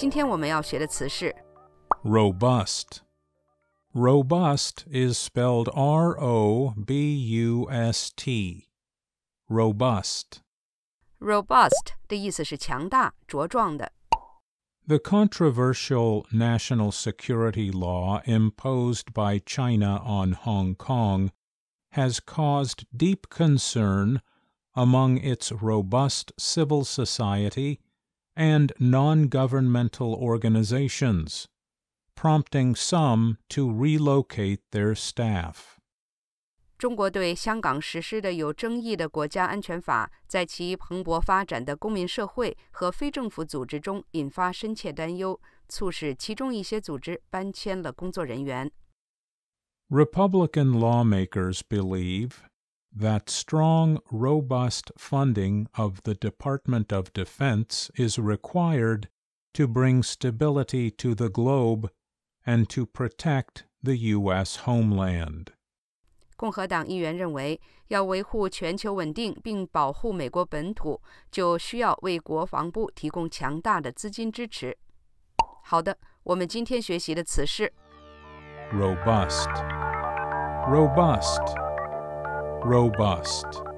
今天我们要学的词是 robust. Robust is spelled R O B U S T. Robust. Robust 的意思是强大、茁壮的。The controversial national security law imposed by China on Hong Kong has caused deep concern among its robust civil society and non governmental organizations, prompting some to relocate their staff. 中国对香港实施的有争议的国家安全法，在其蓬勃发展的公民社会和非政府组织中引发深切担忧，促使其中一些组织搬迁了工作人员。Republican lawmakers believe that strong, robust funding of the Department of Defense is required to bring stability to the globe and to protect the U.S. homeland. 共和党议员认为，要维护全球稳定并保护美国本土，就需要为国防部提供强大的资金支持。好的，我们今天学习的词是 robust robust.